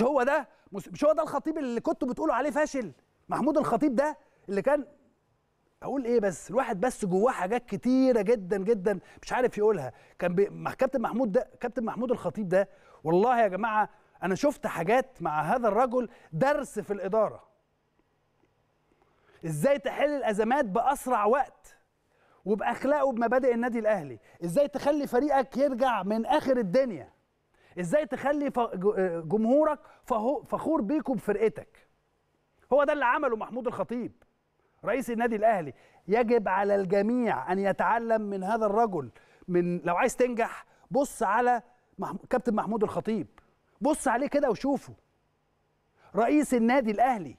مش هو ده مش هو ده الخطيب اللي كنتوا بتقولوا عليه فاشل محمود الخطيب ده اللي كان اقول ايه بس الواحد بس جواه حاجات كتيره جدا جدا مش عارف يقولها كان بي... كابتن محمود ده كابتن محمود الخطيب ده والله يا جماعه انا شفت حاجات مع هذا الرجل درس في الاداره ازاي تحل الازمات باسرع وقت وباخلاقه وبمبادئ النادي الاهلي ازاي تخلي فريقك يرجع من اخر الدنيا ازاي تخلي آه، جمهورك فخور بيكم وبفرقتك هو ده اللي عمله محمود الخطيب رئيس النادي الاهلي يجب على الجميع ان يتعلم من هذا الرجل من لو عايز تنجح بص على كابتن محمود الخطيب بص عليه كده وشوفه رئيس النادي الاهلي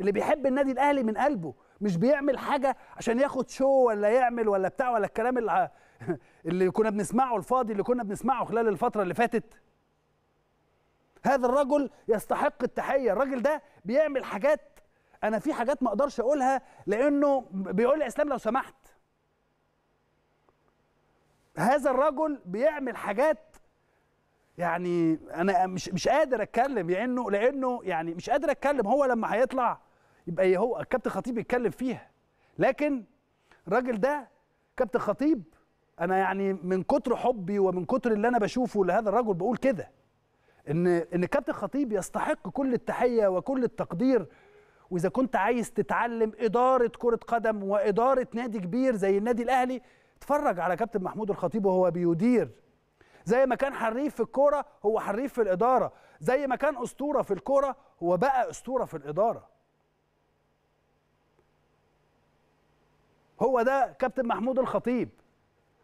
اللي بيحب النادي الاهلي من قلبه مش بيعمل حاجه عشان ياخد شو ولا يعمل ولا بتاع ولا الكلام اللي, اللي كنا بنسمعه الفاضي اللي كنا بنسمعه خلال الفتره اللي فاتت هذا الرجل يستحق التحيه الراجل ده بيعمل حاجات انا في حاجات ما اقدرش اقولها لانه بيقول لي اسلام لو سمحت هذا الرجل بيعمل حاجات يعني انا مش مش قادر اتكلم لانه لانه يعني مش قادر اتكلم هو لما هيطلع يبقى ايه هو الكابتن خطيب يتكلم فيها لكن الراجل ده كابتن خطيب انا يعني من كتر حبي ومن كتر اللي انا بشوفه لهذا الرجل بقول كده ان ان كابتن خطيب يستحق كل التحيه وكل التقدير واذا كنت عايز تتعلم اداره كره قدم واداره نادي كبير زي النادي الاهلي اتفرج على كابتن محمود الخطيب وهو بيدير زي ما كان حريف في الكوره هو حريف في الاداره زي ما كان اسطوره في الكوره هو بقى اسطوره في الاداره هو ده كابتن محمود الخطيب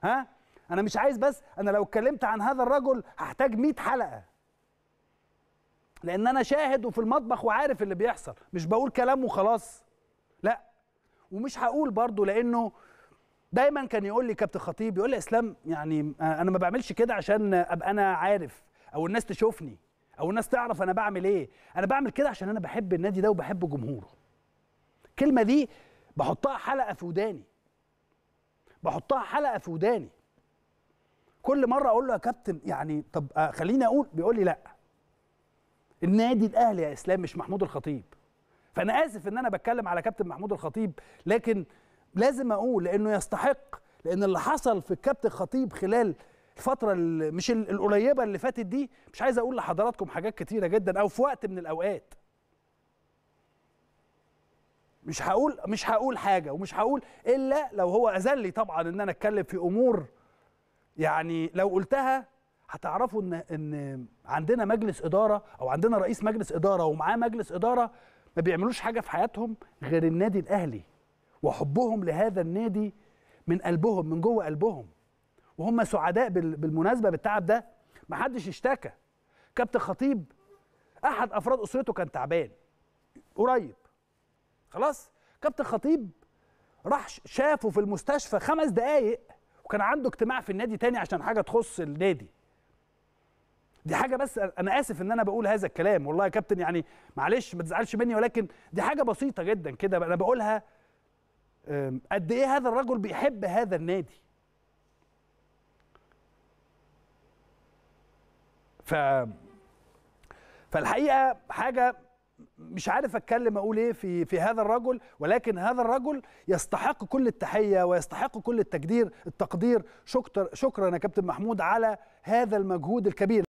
ها انا مش عايز بس انا لو اتكلمت عن هذا الرجل هحتاج 100 حلقه لان انا شاهد وفي المطبخ وعارف اللي بيحصل مش بقول كلام وخلاص لا ومش هقول برضه لانه دايما كان يقول لي كابتن خطيب يقول لي اسلام يعني آه، انا ما بعملش كده عشان ابقى انا عارف او الناس تشوفني او الناس تعرف انا بعمل ايه انا بعمل كده عشان انا بحب النادي ده وبحب جمهوره الكلمه دي بحطها حلقه في وداني بحطها حلقه في وداني كل مره اقول له يا كابتن يعني طب آه، خليني اقول بيقول لي لا النادي الاهلي يا اسلام مش محمود الخطيب فانا اسف ان انا بتكلم على كابتن محمود الخطيب لكن لازم اقول لانه يستحق لان اللي حصل في الكابتن خطيب خلال الفترة مش القريبة اللي فاتت دي مش عايز اقول لحضراتكم حاجات كتيرة جدا او في وقت من الاوقات مش هقول مش هقول حاجه ومش هقول الا لو هو اذن لي طبعا ان انا اتكلم في امور يعني لو قلتها هتعرفوا ان ان عندنا مجلس اداره او عندنا رئيس مجلس اداره ومعاه مجلس اداره ما بيعملوش حاجه في حياتهم غير النادي الاهلي وحبهم لهذا النادي من قلبهم من جوه قلبهم وهم سعداء بالمناسبه بالتعب ده ما حدش اشتكى كابتن خطيب احد افراد اسرته كان تعبان قريب خلاص كابتن خطيب راح شافه في المستشفى خمس دقايق وكان عنده اجتماع في النادي تاني عشان حاجه تخص النادي دي حاجه بس انا اسف ان انا بقول هذا الكلام والله يا كابتن يعني معلش ما تزعلش مني ولكن دي حاجه بسيطه جدا كده انا بقولها قد ايه هذا الرجل بيحب هذا النادي ف فالحقيقه حاجه مش عارف اتكلم اقول ايه في في هذا الرجل ولكن هذا الرجل يستحق كل التحيه ويستحق كل التقدير التقدير شكرا شكرا يا كابتن محمود على هذا المجهود الكبير